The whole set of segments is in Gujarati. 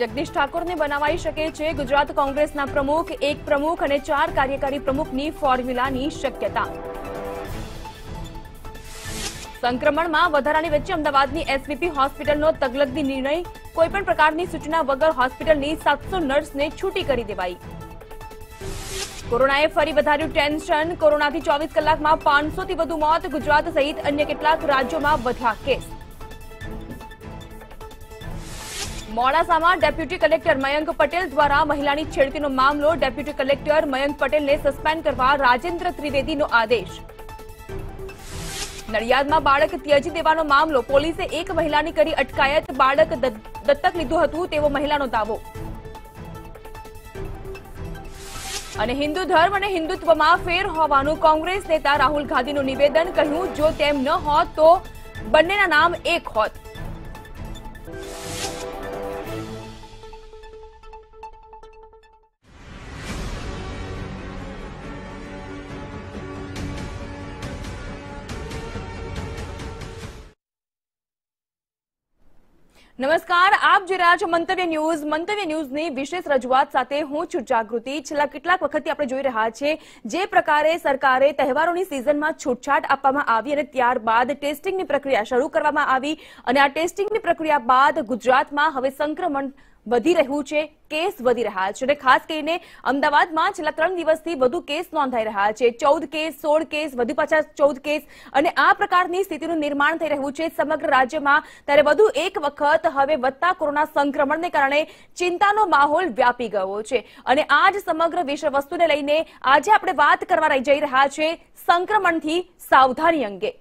જગદીશ ઠાકોરને બનાવાઈ શકે છે ગુજરાત કોંગ્રેસના પ્રમુખ એક પ્રમુખ અને ચાર કાર્યકારી પ્રમુખની ફોર્મ્યુલાની શક્યતા સંક્રમણમાં વધારાની વચ્ચે અમદાવાદની એસવીપી હોસ્પિટલનો તગલગી નિર્ણય કોઈપણ પ્રકારની સૂચના વગર હોસ્પિટલની સાતસો નર્સને છૂટી કરી દેવાઈ કોરોનાએ ફરી વધાર્યું ટેન્શન કોરોનાથી ચોવીસ કલાકમાં પાંચસોથી વધુ મોત ગુજરાત સહિત અન્ય કેટલાક રાજ્યોમાં વધ્યા કેસ મોડાસામાં ડેપ્યુટી કલેક્ટર મયંક પટેલ દ્વારા મહિલાની છેડતીનો મામલો ડેપ્યુટી કલેક્ટર મયંક પટેલને સસ્પેન્ડ કરવા રાજેન્દ્ર ત્રિવેદીનો આદેશ નડિયાદમાં બાળક ત્યજી દેવાનો મામલો પોલીસે એક મહિલાની કરી અટકાયત બાળક દત્તક લીધું હતું તેવો મહિલાનો દાવો અને હિન્દુ ધર્મ અને હિન્દુત્વમાં ફેર હોવાનું કોંગ્રેસ નેતા રાહુલ ગાંધીનું નિવેદન કહ્યું જો તેમ ન હોત તો બંનેના નામ એક હોત નમસ્કાર આપ જે રહ્યા છો મંતવ્ય ન્યૂઝ મંતવ્ય ન્યૂઝની વિશેષ રજૂઆત સાથે હું છું જાગૃતિ છેલ્લા કેટલાક વખતથી આપણે જોઈ રહ્યા છીએ જે પ્રકારે સરકારે તહેવારોની સિઝનમાં છૂટછાટ આપવામાં આવી અને ત્યારબાદ ટેસ્ટિંગની પ્રક્રિયા શરૂ કરવામાં આવી અને આ ટેસ્ટિંગની પ્રક્રિયા બાદ ગુજરાતમાં હવે સંક્રમણ વધી રહ્યું છે કેસ વધી રહ્યા છે અને ખાસ કરીને અમદાવાદમાં છેલ્લા ત્રણ દિવસથી વધુ કેસ નોંધાઈ રહ્યા છે ચૌદ કેસ સોળ કેસ વધુ પાછા ચૌદ કેસ અને આ પ્રકારની સ્થિતિનું નિર્માણ થઈ રહ્યું છે સમગ્ર રાજ્યમાં ત્યારે વધુ એક વખત હવે વધતા કોરોના સંક્રમણને કારણે ચિંતાનો માહોલ વ્યાપી ગયો છે અને આ જ સમગ્ર વિષય વસ્તુને લઈને આજે આપણે વાત કરવા જઈ રહ્યા છે સંક્રમણથી સાવધાની અંગે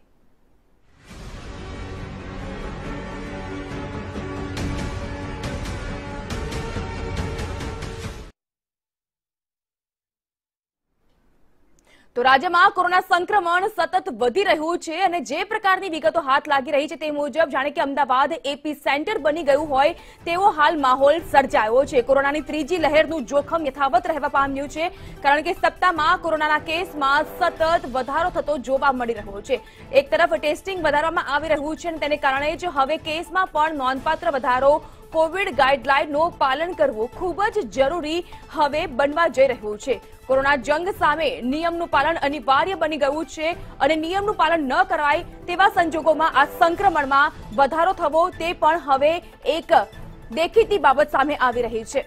તો રાજ્યમાં કોરોના સંક્રમણ સતત વધી રહ્યું છે અને જે પ્રકારની વિગતો હાથ લાગી રહી છે તે મુજબ જાણે કે અમદાવાદ એપી સેન્ટર બની ગયું હોય તેવો હાલ માહોલ સર્જાયો છે કોરોનાની ત્રીજી લહેરનું જોખમ યથાવત રહેવા પામ્યું છે કારણ કે સપ્તાહમાં કોરોનાના કેસમાં સતત વધારો થતો જોવા મળી રહ્યો છે એક તરફ ટેસ્ટિંગ વધારવામાં આવી રહ્યું છે અને તેને કારણે જ હવે કેસમાં પણ નોંધપાત્ર વધારો કોવિડ ગાઈડલાઈનનું પાલન કરવું ખૂબ જ જરૂરી હવે બનવા જઈ રહ્યું છે કોરોના જંગ સામે નિયમનું પાલન અનિવાર્ય બની ગયું છે અને નિયમનું પાલન ન કરાય તેવા સંજોગોમાં આ સંક્રમણમાં વધારો થવો તે પણ હવે એક દેખીતી બાબત સામે આવી રહી છે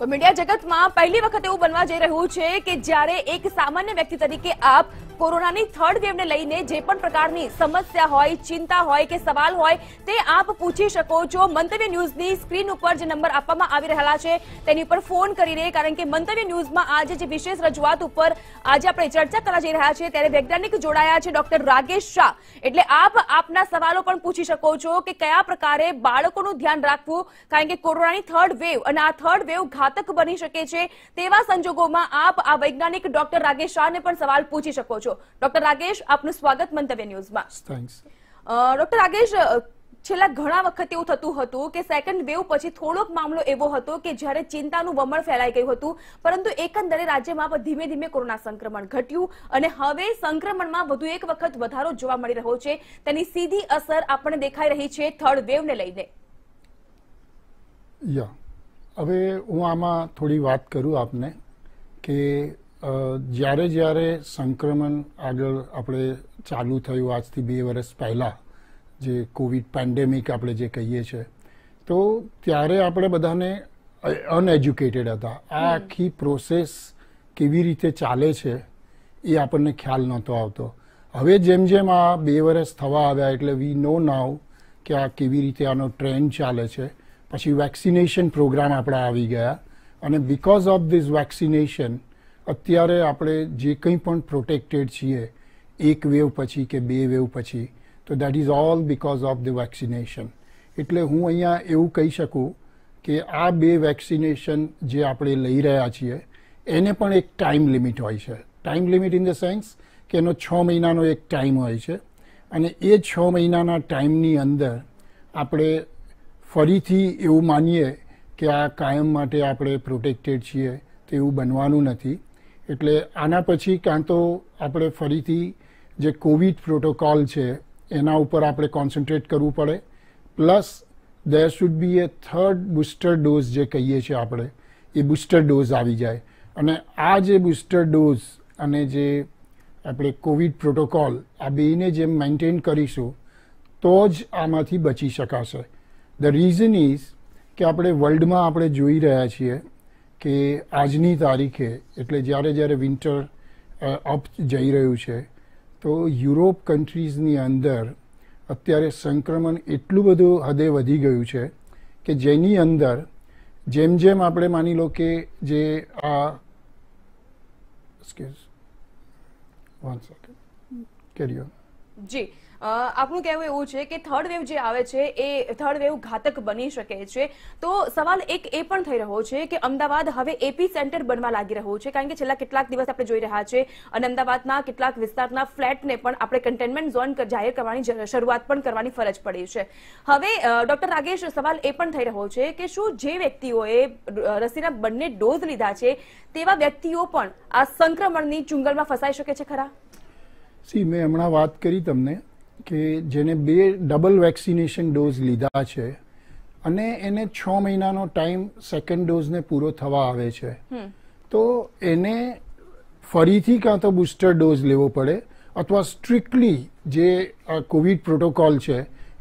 તો મીડિયા જગતમાં પહેલી વખત એવું બનવા જઈ રહ્યું છે કે જ્યારે એક સામાન્ય વ્યક્તિ તરીકે આપ કોરોનાની થર્ડ વેવને લઈને જે પણ પ્રકારની સમસ્યા હોય ચિંતા હોય કે સવાલ હોય તે આપ પૂછી શકો છો મંતવ્ય ન્યૂઝની સ્ક્રીન ઉપર જે નંબર આપવામાં આવી રહેલા છે તેની ઉપર ફોન કરીને કારણ કે મંતવ્ય ન્યૂઝમાં આજે જે વિશેષ રજૂઆત ઉપર આજે આપણે ચર્ચા કરવા જઈ રહ્યા છે ત્યારે વૈજ્ઞાનિક જોડાયા છે ડોક્ટર રાગેશ શાહ એટલે આપ આપના સવાલો પણ પૂછી શકો છો કે કયા પ્રકારે બાળકોનું ધ્યાન રાખવું કારણ કે કોરોનાની થર્ડ વેવ અને આ થર્ડ વેવ ઘાત ઘાતક બની શકે છે તેવા સંજોગોમાં આપ આ વૈજ્ઞાનિક ડોક્ટર રાકેશ શાહને પણ સવાલ પૂછી શકો છો ડોક્ટર રાકેશ આપનું સ્વાગત મંતવ્ય ન્યૂઝમાં ડોક્ટર રાકેશ છેલ્લા ઘણા વખત એવું થતું હતું કે સેકન્ડ વેવ પછી થોડોક મામલો એવો હતો કે જ્યારે ચિંતાનું વમણ ફેલાઈ ગયું હતું પરંતુ એકંદરે રાજ્યમાં ધીમે ધીમે કોરોના સંક્રમણ ઘટ્યું અને હવે સંક્રમણમાં વધુ એક વખત વધારો જોવા મળી રહ્યો છે તેની સીધી અસર આપણને દેખાઈ રહી છે થર્ડ વેવને લઈને યા હવે હું આમાં થોડી વાત કરું આપને કે જ્યારે જ્યારે સંક્રમણ આગળ આપણે ચાલુ થયું આજથી બે વર્ષ પહેલાં જે કોવિડ પેન્ડેમિક આપણે જે કહીએ છીએ તો ત્યારે આપણે બધાને અનએજ્યુકેટેડ હતા આ આખી પ્રોસેસ કેવી રીતે ચાલે છે એ આપણને ખ્યાલ નહોતો આવતો હવે જેમ જેમ આ બે વર્ષ થવા આવ્યા એટલે વી નો નાવ કે આ કેવી રીતે આનો ટ્રેન્ડ ચાલે છે પછી વેક્સિનેશન પ્રોગ્રામ આપણા આવી ગયા અને બિકોઝ ઓફ ધીસ વેક્સિનેશન અત્યારે આપણે જે કંઈ પણ પ્રોટેક્ટેડ છીએ એક વેવ પછી કે બે વેવ પછી તો that is all because of the vaccination એટલે હું અહીંયા એવું કહી શકું કે આ બે વેક્સિનેશન જે આપણે લઈ રહ્યા છીએ એને પણ એક ટાઈમ લિમિટ હોય છે time limit in the sense કે એનો છ મહિનાનો એક ટાઈમ હોય છે અને એ છ મહિનાના ટાઈમની અંદર આપણે ફરીથી એવું માનીએ કે આ કાયમ માટે આપણે પ્રોટેક્ટેડ છીએ તો એવું બનવાનું નથી એટલે આના પછી કાં તો આપણે ફરીથી જે કોવિડ પ્રોટોકોલ છે એના ઉપર આપણે કોન્સન્ટ્રેટ કરવું પડે plus there should be a third booster dose જે કહીએ છીએ આપણે એ બુસ્ટર ડોઝ આવી જાય અને આ જે બુસ્ટર ડોઝ અને જે આપણે કોવિડ પ્રોટોકોલ આ બેને જેમ મેન્ટેન કરીશું તો જ આમાંથી બચી શકાશે ધ રીઝન ઇઝ કે આપણે વર્લ્ડમાં આપણે જોઈ રહ્યા છીએ કે આજની તારીખે એટલે જ્યારે જ્યારે વિન્ટર અપ જઈ રહ્યું છે તો યુરોપ કન્ટ્રીઝની અંદર અત્યારે સંક્રમણ એટલું બધું હદે વધી ગયું છે કે જેની અંદર જેમ જેમ આપણે માની લો કે જે આ વન સેકન્ડ જી આપણું કહેવું એવું છે કે થર્ડ વેવ જે આવે છે એ થર્ડ વેવ ઘાતક બની શકે છે તો સવાલ એક એ પણ થઈ રહ્યો છે કે અમદાવાદ હવે એપી સેન્ટર બનવા લાગી રહ્યું છે કારણ કે છેલ્લા કેટલાક દિવસ આપણે જોઈ રહ્યા છે અને અમદાવાદના કેટલાક વિસ્તારના ફ્લેટને પણ આપણે કન્ટેનમેન્ટ ઝોન જાહેર કરવાની શરૂઆત પણ કરવાની ફરજ પડી છે હવે ડોક્ટર રાગેશ સવાલ એ પણ થઈ રહ્યો છે કે શું જે વ્યક્તિઓએ રસીના બંને ડોઝ લીધા છે તેવા વ્યક્તિઓ પણ આ સંક્રમણની ચુંગલમાં ફસાઈ શકે છે ખરા સી મેં હમણાં વાત કરી તમને કે જેને બે ડબલ વેક્સિનેશન ડોઝ લીધા છે અને એને છ મહિનાનો ટાઈમ સેકન્ડ ડોઝને પૂરો થવા આવે છે તો એને ફરીથી કાં તો બુસ્ટર ડોઝ લેવો પડે અથવા સ્ટ્રિક્ટલી જે કોવિડ પ્રોટોકોલ છે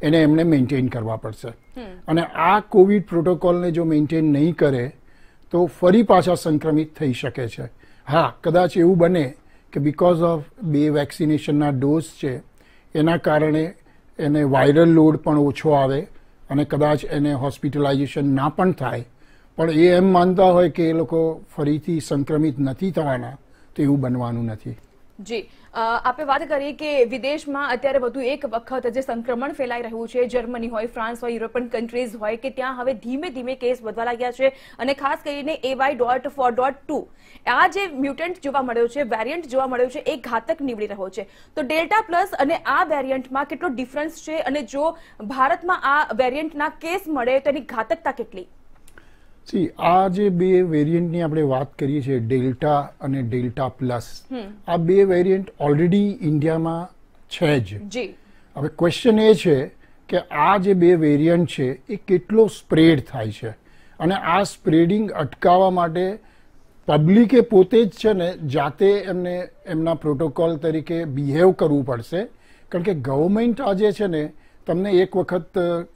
એને એમને મેન્ટેન કરવા પડશે અને આ કોવિડ પ્રોટોકોલને જો મેન્ટેન નહીં કરે તો ફરી પાછા સંક્રમિત થઈ શકે છે હા કદાચ એવું બને કે બિકોઝ ઓફ બે વેક્સિનેશનના ડોઝ છે એના કારણે એને વાયરલ લોડ પણ ઓછો આવે અને કદાચ એને હોસ્પિટલાઇઝેશન ના પણ થાય પણ એ એમ માનતા હોય કે એ લોકો ફરીથી સંક્રમિત નથી થવાના તો એવું બનવાનું નથી જી આપણે વાત કરીએ કે વિદેશમાં અત્યારે વધુ એક વખત જે સંક્રમણ ફેલાઈ રહ્યું છે જર્મની હોય ફ્રાન્સ હોય યુરોપિયન કન્ટ્રીઝ હોય કે ત્યાં હવે ધીમે ધીમે કેસ વધવા લાગ્યા છે અને ખાસ કરીને A Y dot four dot two આ જે મ્યુટન્ટ જોવા મળ્યો છે વેરિયન્ટ જોવા મળ્યો છે એ ઘાતક નીવડી રહ્યો છે તો ડેલ્ટા પ્લસ અને આ વેરિયન્ટમાં કેટલો ડિફરન્સ છે અને જો ભારતમાં આ વેરિયન્ટના કેસ મળે તો એની ઘાતકતા કેટલી સી આ જે બે વેરિયન્ટની આપણે વાત કરીએ છીએ ડેલ્ટા અને ડેલ્ટા પ્લસ આ બે વેરિયન્ટ ઓલરેડી ઇન્ડિયામાં છે જ હવે ક્વેશ્ચન એ છે કે આ જે બે વેરિયન્ટ છે એ કેટલો સ્પ્રેડ થાય છે અને આ સ્પ્રેડિંગ અટકાવવા માટે પબ્લિકે પોતે જ છે ને જાતે એમને એમના પ્રોટોકોલ તરીકે બિહેવ કરવું પડશે કારણ કે ગવર્મેન્ટ આજે છે ને તમને એક વખત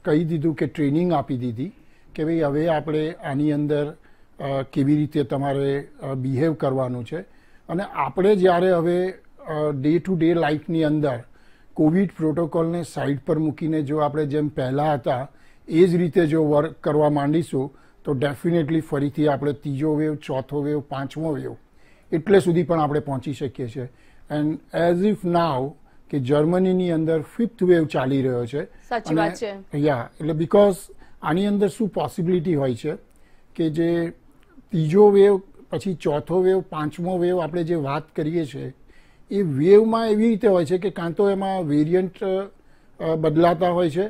કહી દીધું કે ટ્રેનિંગ આપી દીધી કે ભાઈ હવે આપણે આની અંદર કેવી રીતે તમારે બિહેવ કરવાનું છે અને આપણે જ્યારે હવે ડે ટુ ડે લાઈફની અંદર કોવિડ પ્રોટોકોલને સાઇડ પર મૂકીને જો આપણે જેમ પહેલાં હતા એ જ રીતે જો વર્ક કરવા માંડીશું તો ડેફિનેટલી ફરીથી આપણે ત્રીજો વેવ ચોથો વેવ પાંચમો વેવ એટલે સુધી પણ આપણે પહોંચી શકીએ છીએ એન્ડ એઝ ઇફ નાવ કે જર્મનીની અંદર ફિફ્થ વેવ ચાલી રહ્યો છે સાચી વાત યા એટલે બીકોઝ આની અંદર શું પોસિબિલિટી હોય છે કે જે ત્રીજો વેવ પછી ચોથો વેવ પાંચમો વેવ આપણે જે વાત કરીએ છીએ એ વેવમાં એવી રીતે હોય છે કે કાં તો એમાં વેરિયન્ટ બદલાતા હોય છે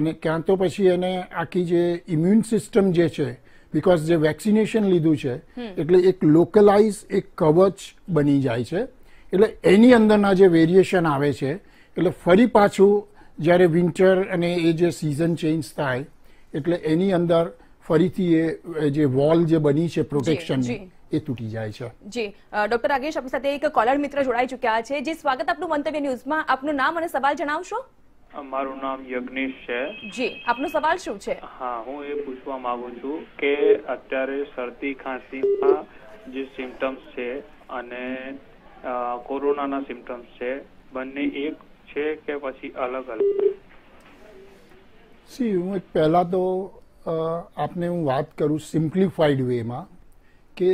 અને ક્યાં તો પછી એને આખી જે ઇમ્યુન સિસ્ટમ જે છે બિકોઝ જે વેક્સિનેશન લીધું છે એટલે એક લોકલાઇઝ એક કવચ બની જાય છે એટલે એની અંદરના જે વેરિએશન આવે છે એટલે ફરી પાછું જ્યારે વિન્ટર અને એ જે સિઝન ચેન્જ થાય એટલે એની અંદર ફરીથી એ જે વોલ જે બની છે પ્રોટેક્શન એ તૂટી જાય છે જી ડોક્ટર રાગેશ આપણી સાથે એક કોલર મિત્ર જોડાઈ ચુક્યા છે જે સ્વાગત આપનું મંતવ્ય ન્યૂઝમાં આપનું નામ અને સવાલ જણાવશો મારું નામ યજ્ઞેશ છે જી આપનો સવાલ શું છે હા હું એ પૂછવા માંગુ છું કે અત્યારે શરદી ખાંસીમાં જે સિમ્ટમ્સ છે અને કોરોનાના સિમ્ટમ્સ છે બંને એક છે કે પછી અલગ અલગ સી હું એક પહેલાં તો આપને હું વાત કરું સિમ્પ્લિફાઈડ વેમાં કે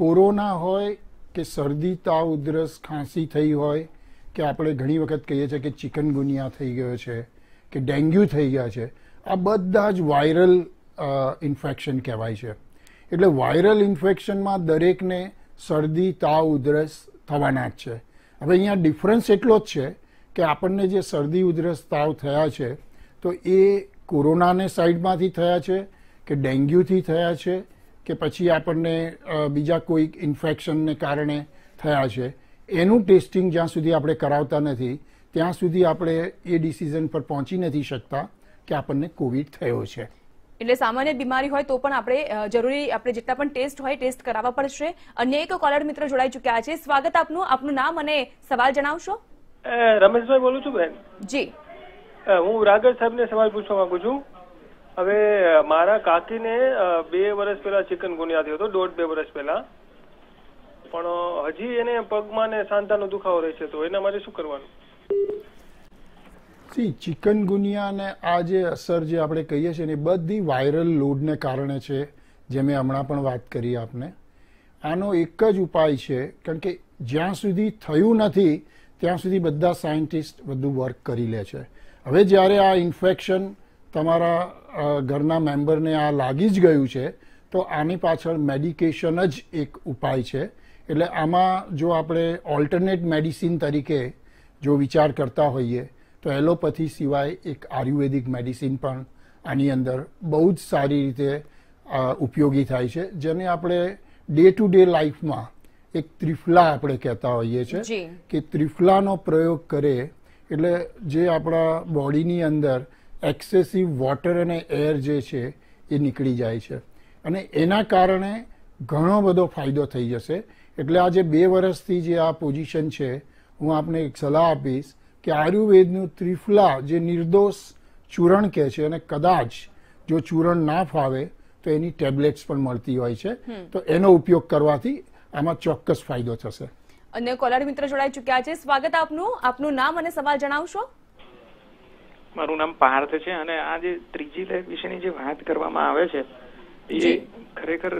કોરોના હોય કે શરદી તાવ ઉધરસ ખાંસી થઈ હોય કે આપણે ઘણી વખત કહીએ છીએ કે ચિકનગુનિયા થઈ ગયો છે કે ડેન્ગ્યુ થઈ ગયા છે આ બધા જ વાયરલ ઇન્ફેક્શન કહેવાય છે એટલે વાયરલ ઇન્ફેક્શનમાં દરેકને શરદી તાવ ઉધરસ થવાના જ છે હવે અહીંયા ડિફરન્સ એટલો જ છે કે આપણને જે શરદી ઉધરસ તાવ થયા છે તો એ કોરોનાને સાઈડમાંથી થયા છે કે ડેન્ગ્યુથી થયા છે કે પછી આપણને બીજા કોઈ ઇન્ફેક્શનને કારણે થયા છે એનું ટેસ્ટિંગ જ્યાં સુધી આપણે કરાવતા નથી ત્યાં સુધી આપણે એ ડિસિઝન પર પહોંચી નથી શકતા કે આપણને કોવિડ થયો છે એટલે સામાન્ય બીમારી હોય તો પણ આપણે જરૂરી આપણે જેટલા પણ ટેસ્ટ હોય ટેસ્ટ કરાવવા પડશે અન્ય એક કોલર મિત્ર જોડાઈ ચૂક્યા છે સ્વાગત આપનું આપનું નામ અને સવાલ જણાવશો રમેશભાઈ બોલું છું બેન જી હું રાગર સાહેબને સવાલ પૂછવા માંગુ છું હવે મારા કાકીને બે વર્ષ પહેલા ચિકન ગુનિયા થયો હતો દોઢ બે વર્ષ પહેલા પણ હજી એને પગમાં ને સાંધાનો દુખાવો રહે છે તો એના માટે શું કરવાનું સી ચિકન ગુનિયાને આ જે અસર જે આપણે કહીએ છીએ ને બધી વાયરલ લોડને કારણે છે જે મેં હમણાં પણ વાત કરી આપને આનો એક જ ઉપાય છે કારણ કે જ્યાં સુધી થયું નથી ત્યાં સુધી બધા સાયન્ટિસ્ટ બધું વર્ક કરી લે છે હવે જ્યારે આ ઇન્ફેક્શન તમારા ઘરના મેમ્બરને આ લાગી જ ગયું છે તો આની પાછળ મેડિકેશન જ એક ઉપાય છે એટલે આમાં જો આપણે ઓલ્ટરનેટ મેડિસિન તરીકે જો વિચાર કરતા હોઈએ તો એલોપથી સિવાય એક આયુર્વેદિક મેડિસિન પણ આની અંદર બહુ જ સારી રીતે ઉપયોગી થાય છે જેને આપણે ડે ટુ ડે લાઈફમાં એક ત્રિફલા આપણે કહેતા હોઈએ છીએ કે ત્રિફલાનો પ્રયોગ કરે એટલે જે આપણા બોડીની અંદર એક્સેસિવ વોટર અને એર જે છે એ નીકળી જાય છે અને એના કારણે ઘણો બધો ફાયદો થઈ જશે એટલે આજે બે વર્ષથી જે આ પોઝિશન છે હું આપને એક સલાહ આપીશ કે આયુર્વેદનું ત્રિફલા જે નિર્દોષ ચૂરણ કહે છે અને કદાચ જો ચૂરણ ના ફાવે તો એની ટેબ્લેટ્સ પણ મળતી હોય છે તો એનો ઉપયોગ કરવાથી આમાં ચોક્કસ ફાયદો થશે અને કોલર મિત્ર જોડાઈ ચૂક્યા છે સ્વાગત આપનું આપનું નામ અને સવાલ જણાવશો મારું નામ પાર્થ છે અને આ જે ત્રીજી લહેર વિશેની જે વાત કરવામાં આવે છે એ ખરેખર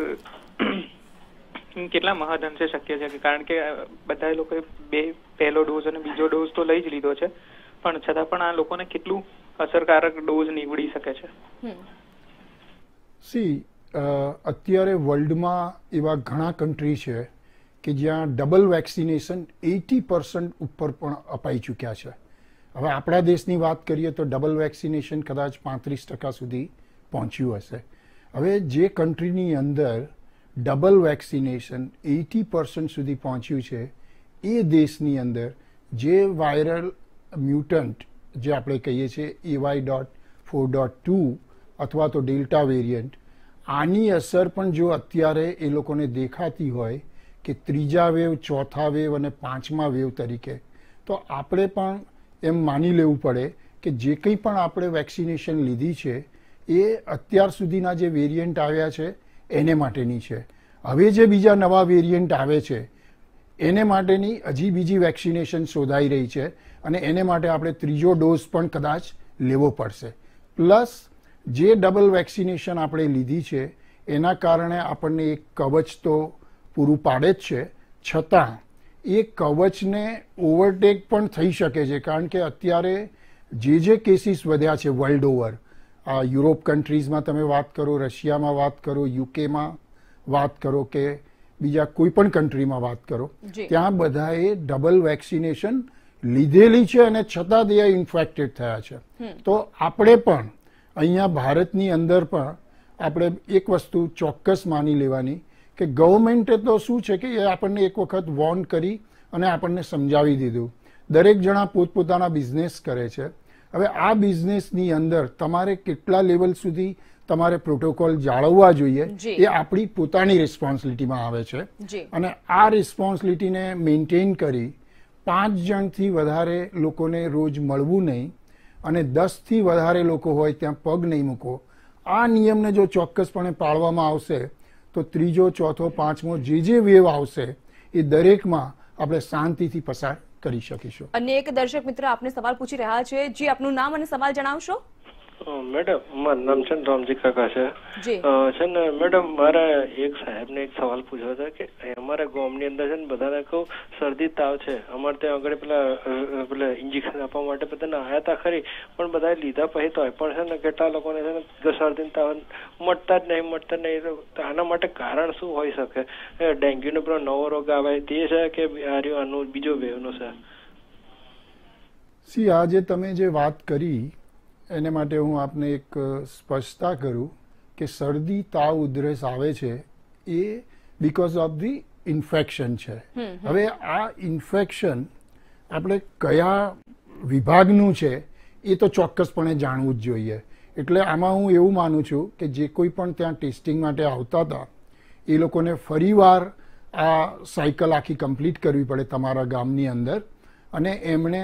કેટલા મહદઅંશે શક્ય છે કારણ કે બધા લોકોએ બે પહેલો ડોઝ અને બીજો ડોઝ તો લઈ જ લીધો છે પણ છતાં પણ આ લોકોને કેટલું અસરકારક ડોઝ નીવડી શકે છે સી અત્યારે વર્લ્ડમાં એવા ઘણા કન્ટ્રી છે કે જ્યાં ડબલ વેક્સિનેશન એટી પર્સન્ટ ઉપર પણ અપાઈ ચૂક્યા છે હવે આપણા દેશની વાત કરીએ તો ડબલ વેક્સિનેશન કદાચ પાંત્રીસ ટકા સુધી પહોંચ્યું હશે હવે જે કન્ટ્રીની અંદર ડબલ વેક્સિનેશન એટી પર્સન્ટ સુધી પહોંચ્યું છે એ દેશની અંદર જે વાયરલ મ્યુટન્ટ જે આપણે કહીએ છીએ A Y dot four dot two અથવા તો ડેલ્ટા વેરિયન્ટ આની અસર પણ જો અત્યારે એ લોકોને દેખાતી હોય કે ત્રીજા વેવ ચોથા વેવ અને પાંચમા વેવ તરીકે તો આપણે પણ એમ માની લેવું પડે કે જે કંઈ પણ આપણે વેક્સિનેશન લીધી છે એ અત્યાર સુધીના જે વેરિયન્ટ આવ્યા છે એને માટેની છે હવે જે બીજા નવા વેરિયન્ટ આવે છે એને માટેની હજી બીજી વેક્સિનેશન શોધાઈ રહી છે અને એને માટે આપણે ત્રીજો ડોઝ પણ કદાચ લેવો પડશે પ્લસ જે ડબલ વેક્સિનેશન આપણે લીધી છે એના કારણે આપણને એક કવચ તો પૂરું પાડે જ છે છતાં એ કવચને ઓવરટેક પણ થઈ શકે છે કારણ કે અત્યારે જે જે કેસીસ વધ્યા છે વર્લ્ડ ઓવર આ યુરોપ કન્ટ્રીઝમાં તમે વાત કરો રશિયામાં વાત કરો યુકેમાં વાત કરો કે બીજા કોઈ પણ કન્ટ્રીમાં વાત કરો ત્યાં બધાએ ડબલ વેક્સિનેશન લીધેલી છે અને છતાં તે ઇન્ફેક્ટેડ થયા છે તો આપણે પણ અહીંયા ભારતની અંદર પણ આપણે એક વસ્તુ ચોક્કસ માની લેવાની કે ગવર્મેન્ટે તો શું છે કે એ આપણને એક વખત વોર્ન કરી અને આપણને સમજાવી દીધું દરેક જણા પોતપોતાના બિઝનેસ કરે છે હવે આ બિઝનેસની અંદર તમારે કેટલા લેવલ સુધી તમારે પ્રોટોકોલ જાળવવા જોઈએ એ આપણી પોતાની રિસ્પોન્સિબિલિટીમાં આવે છે અને આ રિસ્પોન્સિબિલિટીને મેન્ટેન કરી પાંચ જણથી વધારે લોકોને રોજ મળવું નહીં અને દસથી વધારે લોકો હોય ત્યાં પગ નહીં મૂકો આ નિયમને જો ચોક્કસપણે પાળવામાં આવશે તો ત્રીજો ચોથો પાંચમો જે જે વેવ આવશે એ દરેકમાં આપણે શાંતિથી પસાર કરી શકીશું અને એક દર્શક મિત્ર આપને સવાલ પૂછી રહ્યા છે જે આપનું નામ અને સવાલ જણાવશો મેડમ મારું નામ છે રામજી કાકા છે છે ને મેડમ મારા એક સાહેબને એક સવાલ પૂછ્યો હતો કે અમારા ગામની અંદર છે ને બધાને કહું શરદી તાવ છે અમારે ત્યાં આગળ પેલા પેલા ઇન્જેક્શન આપવા માટે બધાને આવ્યા હતા ખરી પણ બધા લીધા પછી તો પણ છે ને કેટલા લોકોને છે ને શરદી તાવ મટતા જ નહીં મટતા નહીં તો આના માટે કારણ શું હોઈ શકે ડેન્ગ્યુ નો પેલો નવો રોગ આવે તે છે કે આ રહ્યો આનો બીજો વેવનો છે સી આજે તમે જે વાત કરી એને માટે હું આપને એક સ્પષ્ટતા કરું કે શરદી તાવ ઉધરસ આવે છે એ બીકોઝ ઓફ ધી ઇન્ફેક્શન છે હવે આ ઇન્ફેક્શન આપણે કયા વિભાગનું છે એ તો ચોક્કસપણે જાણવું જ જોઈએ એટલે આમાં હું એવું માનું છું કે જે કોઈ પણ ત્યાં ટેસ્ટિંગ માટે આવતા હતા એ લોકોને ફરીવાર આ સાયકલ આખી કમ્પ્લીટ કરવી પડે તમારા ગામની અંદર અને એમણે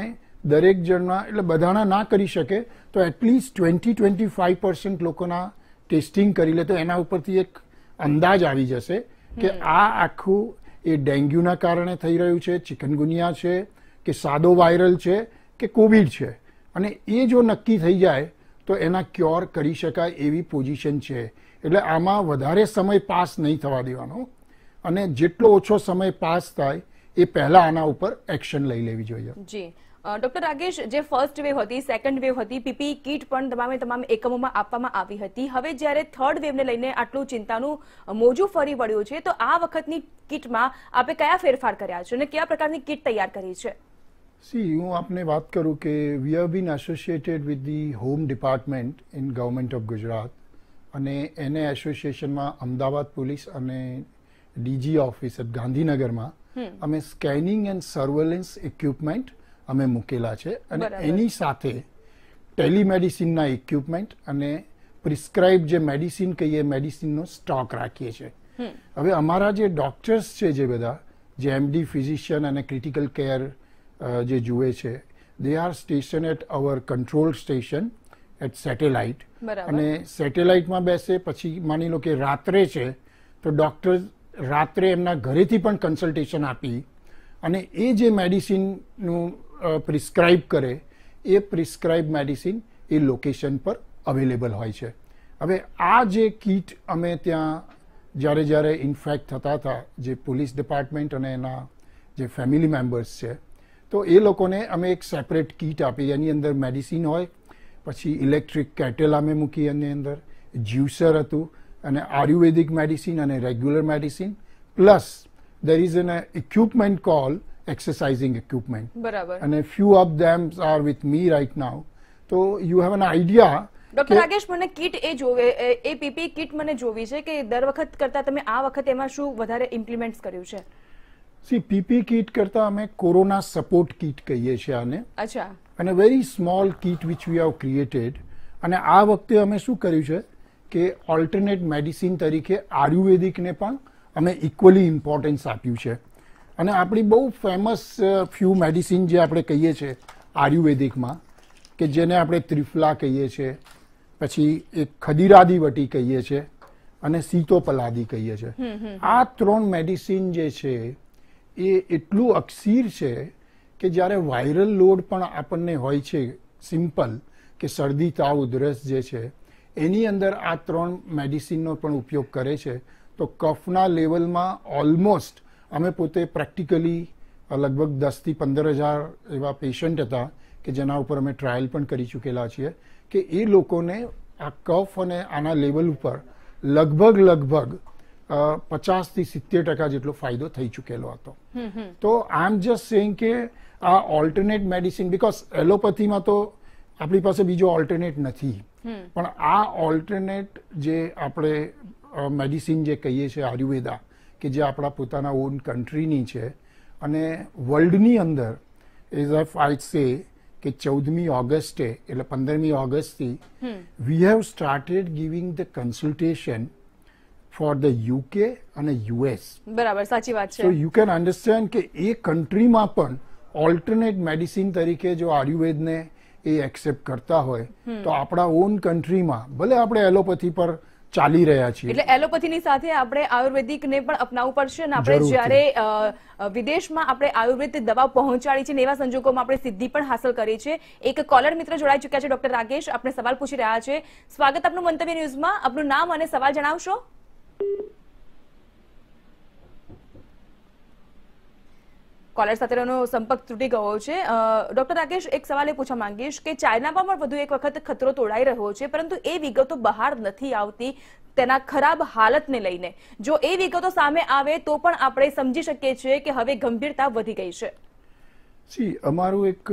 દરેક જણના એટલે બધાના ના કરી શકે તો at least twenty twenty five percent લોકોના ટેસ્ટિંગ કરી લે તો એના ઉપરથી એક અંદાજ આવી જશે કે આ આખું એ ડેન્ગ્યુના કારણે થઈ રહ્યું છે ચિકનગુનિયા છે કે સાદો વાયરલ છે કે કોવિડ છે અને એ જો નક્કી થઈ જાય તો એના ક્યોર કરી શકાય એવી પોઝિશન છે એટલે આમાં વધારે સમય પાસ નહીં થવા દેવાનો અને જેટલો ઓછો સમય પાસ થાય એ પહેલાં આના ઉપર એક્શન લઈ લેવી જોઈએ જી ડોક્ટર રાગેશ જે ફર્સ્ટ વેવ હતી સેકન્ડ વેવ હતી પીપી કીટ પણ તમામે તમામ એકમોમાં આપવામાં આવી હતી હવે જ્યારે થર્ડ વેવને લઈને આટલું ચિંતાનું મોજું ફરી વળ્યું છે તો આ વખતની કીટમાં આપે કયા ફેરફાર કર્યા છે અને કયા પ્રકારની કીટ તૈયાર કરી છે સી હું આપને વાત કરું કે we have been associated with the home department in government of Gujarat અને એને એસોસિએશનમાં અમદાવાદ પોલીસ અને ડીજી ઓફિસ ગાંધીનગરમાં અમે સ્કેનિંગ એન્ડ સર્વેલન્સ ઇક્વિપમેન્ટ અમે મૂકેલા છે અને એની સાથે ટેલિમેડિસિનના ઇક્વિપમેન્ટ અને પ્રિસ્ક્રાઇબ જે મેડિસિન કહીએ મેડિસિનનો સ્ટોક રાખીએ છીએ હવે અમારા જે ડોક્ટર્સ છે જે બધા જે એમડી ફિઝિશિયન અને ક્રિટિકલ કેર જે જુએ છે they are station at our control station at satellite અને સેટેલાઇટમાં બેસે પછી માની લો કે રાત્રે છે તો ડોક્ટર રાત્રે એમના ઘરેથી પણ કન્સલ્ટેશન આપી અને એ જે મેડિસિનનું પ્રિસ્ક્રાઇબ કરે એ પ્રિસ્ક્રાઇબ મેડિસિન એ લોકેશન પર અવેલેબલ હોય છે હવે આ જે કીટ અમે ત્યાં જ્યારે જ્યારે ઇન્ફેક્ટ થતા હતા જે પોલીસ ડિપાર્ટમેન્ટ અને એના જે ફેમિલી મેમ્બર્સ છે તો એ લોકોને અમે એક સેપરેટ કીટ આપી એની અંદર મેડિસિન હોય પછી ઇલેક્ટ્રિક કેટલ અમે મૂકી એની અંદર જ્યુસર હતું અને આયુર્વેદિક મેડિસિન અને regular medicine plus there is an equipment call exercising equipment બરાબર. અને few few of are with me me now તો you have an an doctor Rakesh મને કીટ એ જોવે એ પીપી કીટ મને જોવી છે કે દર વખત કરતા તમે આ વખત એમાં શું વધારે ઇમ્પ્લિમેન્ટ કર્યું છે સી પીપી કીટ કરતા અમે કોરોના સપોર્ટ કીટ કહીએ છીએ આને અચ્છા અને very small kit which we have created અને આ વખતે અમે શું કર્યું છે કે ઓલ્ટરનેટ મેડિસિન તરીકે આયુર્વેદિકને પણ અમે ઇક્વલી ઇમ્પોર્ટન્સ આપ્યું છે અને આપણી બહુ ફેમસ ફ્યુ મેડિસિન જે આપણે કહીએ છીએ આયુર્વેદિકમાં કે જેને આપણે ત્રિફલા કહીએ છીએ પછી એક ખદીરાદી વટી કહીએ છીએ અને સીતોપલાદી કહીએ છીએ આ ત્રણ મેડિસિન જે છે એ એટલું અક્ષીર છે કે જ્યારે વાયરલ લોડ પણ આપણને હોય છે સિમ્પલ કે શરદી તાવ ઉધરસ જે છે એની અંદર આ ત્રણ મેડિસિનનો પણ ઉપયોગ કરે છે તો કફના લેવલમાં ઓલમોસ્ટ અમે પોતે પ્રેક્ટિકલી લગભગ દસથી પંદર હજાર એવા પેશન્ટ હતા કે જેના ઉપર અમે ટ્રાયલ પણ કરી ચૂકેલા છીએ કે એ લોકોને આ કફ અને આના લેવલ ઉપર લગભગ લગભગ પચાસથી સિત્તેર ટકા જેટલો ફાયદો થઈ ચૂકેલો હતો તો આમ જસ્ટ સેઇંગ કે આ ઓલ્ટરનેટ મેડિસિન બિકોઝ એલોપેથીમાં તો આપણી પાસે બીજો ઓલ્ટરનેટ નથી પણ આ ઓલ્ટરનેટ જે આપણે મેડિસિન જે કહીએ છીએ આયુર્વેદા કે જે આપણા પોતાના ઓન કન્ટ્રીની છે અને વર્લ્ડની અંદર એઝ એફ આઈ સે કે ચૌદમી ઓગસ્ટે એટલે પંદરમી ઓગસ્ટથી we have started giving the consultation for the UK અને યુએસ બરાબર સાચી વાત છે યુ કેન અન્ડરસ્ટેન્ડ કે એ કન્ટ્રીમાં પણ ઓલ્ટરનેટ મેડિસિન તરીકે જો આયુર્વેદને એ એક્સેપ્ટ કરતા હોય તો આપણા ઓન કન્ટ્રીમાં ભલે આપણે એલોપેથી પર ચાલી રહ્યા છીએ એટલે એલોપેથીની સાથે આપણે આયુર્વેદિકને પણ અપનાવવું પડશે અને આપણે જ્યારે વિદેશમાં આપણે આયુર્વેદ દવા પહોંચાડી છે ને એવા સંજોગોમાં આપણે સિદ્ધિ પણ હાંસલ કરી છે એક કોલર મિત્ર જોડાઈ ચુક્યા છે ડોક્ટર રાકેશ આપણે સવાલ પૂછી રહ્યા છે સ્વાગત આપનું મંતવ્ય ન્યૂઝમાં આપનું નામ અને સવાલ જણાવશો કોલેજ સાથે એનો સંપર્ક તૂટી ગયો છે ડોક્ટર રાકેશ એક સવાલ એ પૂછવા માંગીશ કે ચાઇનામાં પણ વધુ એક વખત ખતરો તોડાઈ રહ્યો છે પરંતુ એ વિગતો બહાર નથી આવતી તેના ખરાબ હાલતને લઈને જો એ વિગતો સામે આવે તો પણ આપણે સમજી શકીએ છીએ કે હવે ગંભીરતા વધી ગઈ છે સી અમારું એક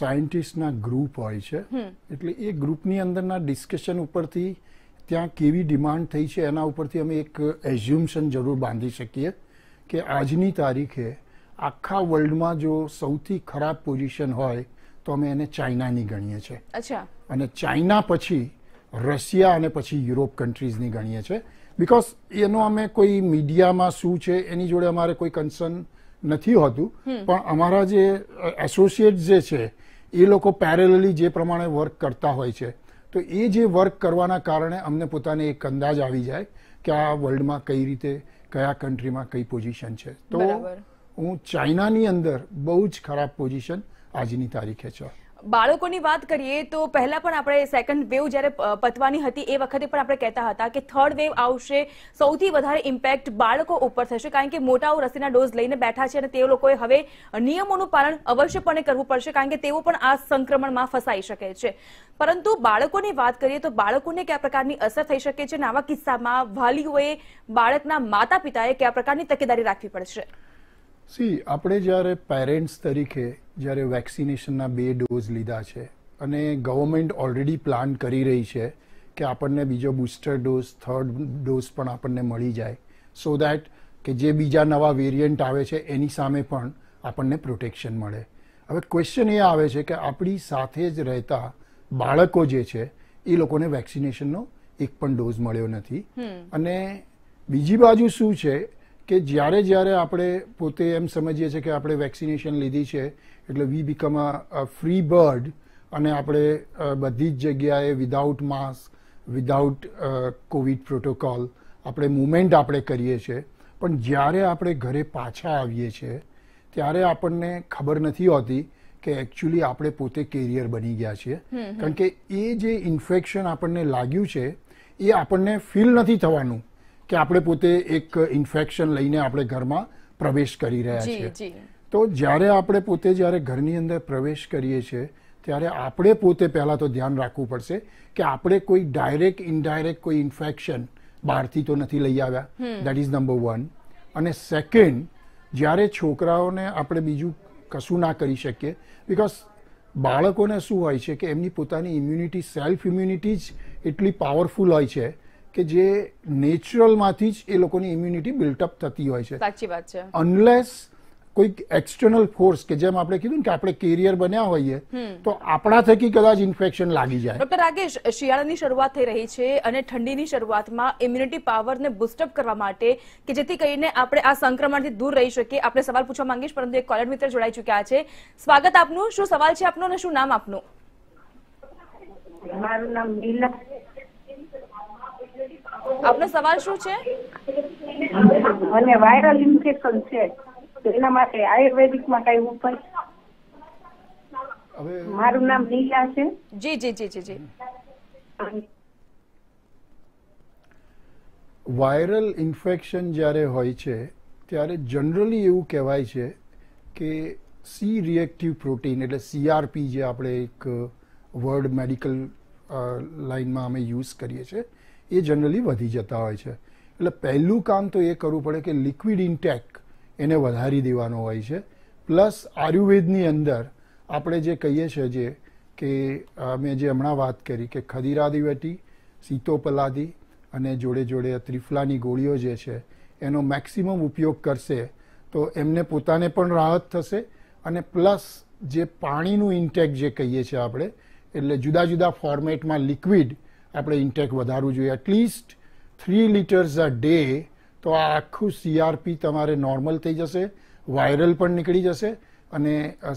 સાયન્ટિસ્ટના ગ્રુપ હોય છે એટલે એ ગ્રુપની અંદરના ડિસ્કશન ઉપરથી ત્યાં કેવી ડિમાન્ડ થઈ છે એના ઉપરથી અમે એક એઝ્યુમશન જરૂર બાંધી શકીએ કે આજની તારીખે આખા વર્લ્ડમાં જો સૌથી ખરાબ પોઝિશન હોય તો અમે એને ચાઇનાની ગણીએ છીએ અચ્છા અને ચાઇના પછી રશિયા અને પછી યુરોપ કન્ટ્રીઝની ગણીએ છીએ બિકોઝ એનો અમે કોઈ મીડિયામાં શું છે એની જોડે અમારે કોઈ કન્સર્ન નથી હોતું પણ અમારા જે એસોસિએટ જે છે એ લોકો પેરેલલી જે પ્રમાણે વર્ક કરતા હોય છે તો એ જે વર્ક કરવાના કારણે અમને પોતાને એક અંદાજ આવી જાય કે આ વર્લ્ડમાં કઈ રીતે કયા કન્ટ્રીમાં કઈ પોઝિશન છે તો હું ચાઇનાની અંદર બહુ જ ખરાબ પોઝિશન આજની તારીખે છે બાળકોની વાત કરીએ તો પહેલા પણ આપણે સેકન્ડ વેવ જ્યારે પતવાની હતી એ વખતે પણ આપણે કહેતા હતા કે થર્ડ વેવ આવશે સૌથી વધારે ઇમ્પેક્ટ બાળકો ઉપર થશે કારણ કે મોટાઓ રસીના ડોઝ લઈને બેઠા છે અને તે લોકોએ હવે નિયમોનું પાલન અવશ્યપણે કરવું પડશે કારણ કે તેઓ પણ આ સંક્રમણમાં ફસાઈ શકે છે પરંતુ બાળકોની વાત કરીએ તો બાળકોને કયા પ્રકારની અસર થઈ શકે છે અને આવા કિસ્સામાં વાલીઓએ બાળકના માતા પિતાએ કયા પ્રકારની તકેદારી રાખવી પડશે સી આપણે જ્યારે પેરેન્ટ્સ તરીકે જ્યારે વેક્સિનેશનના બે ડોઝ લીધા છે અને ગવર્મેન્ટ ઓલરેડી પ્લાન કરી રહી છે કે આપણને બીજો બુસ્ટર ડોઝ થર્ડ ડોઝ પણ આપણને મળી જાય સો દેટ કે જે બીજા નવા વેરિયન્ટ આવે છે એની સામે પણ આપણને પ્રોટેક્શન મળે હવે ક્વેશ્ચન એ આવે છે કે આપણી સાથે જ રહેતા બાળકો જે છે એ લોકોને વેક્સિનેશનનો એક પણ ડોઝ મળ્યો નથી અને બીજી બાજુ શું છે કે જ્યારે જ્યારે આપણે પોતે એમ સમજીએ છીએ કે આપણે વેક્સિનેશન લીધી છે એટલે we become a free bird અને આપણે બધી જ જગ્યાએ without mask without Covid protocol આપણે મુમેન્ટ આપણે કરીએ છીએ પણ જ્યારે આપણે ઘરે પાછા આવીએ છીએ ત્યારે આપણને ખબર નથી હોતી કે એકચ્યુઅલી આપણે પોતે કેરિયર બની ગયા છીએ કારણ કે એ જે ઇન્ફેક્શન આપણને લાગ્યું છે એ આપણને ફીલ નથી થવાનું કે આપણે પોતે એક ઇન્ફેક્શન લઈને આપણે ઘરમાં પ્રવેશ કરી રહ્યા છીએ તો જ્યારે આપણે પોતે જ્યારે ઘરની અંદર પ્રવેશ કરીએ છીએ ત્યારે આપણે પોતે પહેલાં તો ધ્યાન રાખવું પડશે કે આપણે કોઈ ડાયરેક્ટ ઇનડાયરેક્ટ કોઈ ઇન્ફેક્શન બહારથી તો નથી લઈ આવ્યા દેટ ઇઝ નંબર વન અને સેકન્ડ જ્યારે છોકરાઓને આપણે બીજું કશું ના કરી શકીએ બિકોઝ બાળકોને શું હોય છે કે એમની પોતાની ઇમ્યુનિટી સેલ્ફ ઇમ્યુનિટી જ એટલી પાવરફુલ હોય છે કે જે નેચરલમાંથી જ એ લોકોની ઇમ્યુનિટી બિલ્ટઅપ થતી હોય છે સાચી વાત છે અનલેસ કોઈક એક્સટર્નલ ફોર્સ કે જેમ આપણે કીધું કે આપણે કેરિયર બન્યા હોઈએ તો આપણા થકી કદાચ ઇન્ફેક્શન લાગી જાય ડોક્ટર રાકેશ શિયાળાની શરૂઆત થઈ રહી છે અને ઠંડીની શરૂઆતમાં ઇમ્યુનિટી પાવરને બુસ્ટઅપ કરવા માટે કે જેથી કરીને આપણે આ સંક્રમણથી દૂર રહી શકીએ આપણે સવાલ પૂછવા માંગીશ પરંતુ એક કોલર મિત્ર જોડાઈ ચુક્યા છે સ્વાગત આપનું શું સવાલ છે આપનો અને શું નામ આપનું મારું નામ નીલા આપનો સવાલ શું છે મને વાયરલ ઇન્ફેક્શન છે એના માટે આયુર્વેદિકમાં કઈ ઉપાય મારું નામ નીલા છે જી જી જી જી જી વાયરલ ઇન્ફેક્શન જ્યારે હોય છે ત્યારે જનરલી એવું કહેવાય છે કે સી રિએક્ટિવ પ્રોટીન એટલે સીઆરપી જે આપણે એક વર્ડ મેડિકલ લાઇનમાં અમે યુઝ કરીએ છીએ એ જનરલી વધી જતા હોય છે એટલે પહેલું કામ તો એ કરવું પડે કે લિક્વિડ ઇન્ટેક એને વધારી દેવાનો હોય છે પ્લસ આયુર્વેદની અંદર આપણે જે કહીએ છીએ જે કે મેં જે હમણાં વાત કરી કે ખદીરાદિવટી સીતોપલાદી અને જોડે જોડે ત્રિફલાની ગોળીઓ જે છે એનો મેક્સિમમ ઉપયોગ કરશે તો એમને પોતાને પણ રાહત થશે અને પ્લસ જે પાણીનું ઇન્ટેક જે કહીએ છીએ આપણે એટલે જુદા જુદા ફોર્મેટમાં લિક્વિડ આપણે ઇન્ટેક વધારવું જોઈએ at least three litres a day તો આ આખું સીઆરપી તમારે નોર્મલ થઈ જશે વાયરલ પણ નીકળી જશે અને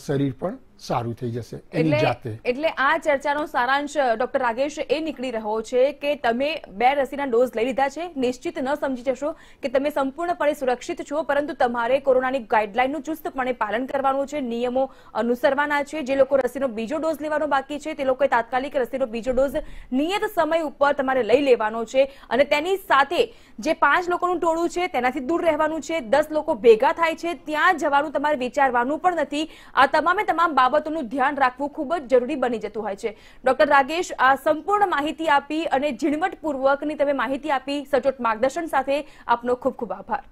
શરીર પણ સારું થઈ જશે એની જાતે એટલે આ ચર્ચાનો સારાંશ ડોક્ટર રાગેશ એ નીકળી રહ્યો છે કે તમે બે રસીના ડોઝ લઈ લીધા છે નિશ્ચિત ન સમજી જશો કે તમે સંપૂર્ણપણે સુરક્ષિત છો પરંતુ તમારે કોરોનાની ગાઈડલાઈનનું ચુસ્તપણે પાલન કરવાનું છે નિયમો અનુસરવાના છે જે લોકો રસીનો બીજો ડોઝ લેવાનો બાકી છે તે લોકોએ તાત્કાલિક રસીનો બીજો ડોઝ નિયત સમય ઉપર તમારે લઈ લેવાનો છે અને તેની સાથે જે પાંચ લોકોનું ટોળું છે તેનાથી દૂર રહેવાનું છે દસ લોકો ભેગા થાય છે ત્યાં જવાનું તમારે વિચારવાનું પણ નથી આ તમામે તમામ બાબત બાબતોનું ધ્યાન રાખવું ખૂબ જ જરૂરી બની જતું હોય છે ડોક્ટર રાગેશ આ સંપૂર્ણ માહિતી આપી અને ઝીણવટપૂર્વકની તમે માહિતી આપી સચોટ માર્ગદર્શન સાથે આપનો ખૂબ ખૂબ આભાર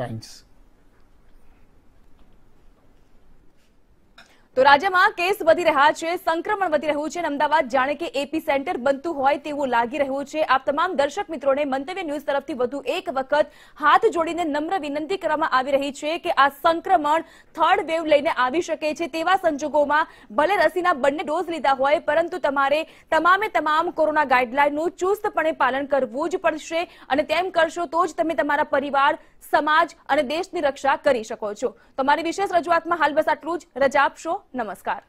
થેન્ક્સ તો રાજ્યમાં કેસ વધી રહ્યા છે સંક્રમણ વધી રહ્યું છે અને અમદાવાદ જાણે કે એપી સેન્ટર બનતું હોય તેવું લાગી રહ્યું છે આપ તમામ દર્શક મિત્રોને મંતવ્ય ન્યૂઝ તરફથી વધુ એક વખત હાથ જોડીને નમ્ર વિનંતી કરવામાં આવી રહી છે કે આ સંક્રમણ થર્ડ વેવ લઈને આવી શકે છે તેવા સંજોગોમાં ભલે રસીના બંને ડોઝ લીધા હોય પરંતુ તમારે તમામે તમામ કોરોના ગાઈડલાઈનનું ચુસ્તપણે પાલન કરવું જ પડશે અને તેમ કરશો તો જ તમે તમારા પરિવાર સમાજ અને દેશની રક્ષા કરી શકો છો તમારી વિશેષ રજૂઆતમાં હાલ બસ આટલું જ રજા આપશો નમસ્કાર